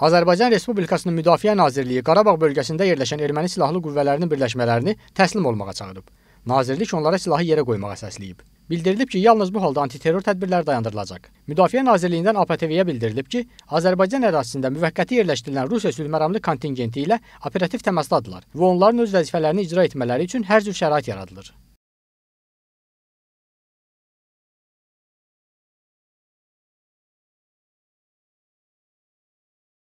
Azərbaycan Respublikasının Müdafiə Nazirliyi Qarabağ bölgəsində yerləşən erməni silahlı qüvvələrinin birləşmələrini təslim olmağa çağırıb. Nazirlik onlara silahı yerə qoymağa səsləyib. Bildirilib ki, yalnız bu halda antiterror tədbirləri dayandırılacaq. Müdafiə Nazirliyindən APTV-yə bildirilib ki, Azərbaycan ərazisində müvəqqəti yerləşdirilən Rusiya sülhməramlı kontingenti ilə operativ təmasdadırlar və onların öz vəzifələrini icra etmələri üçün hər cür şərait yaradılır.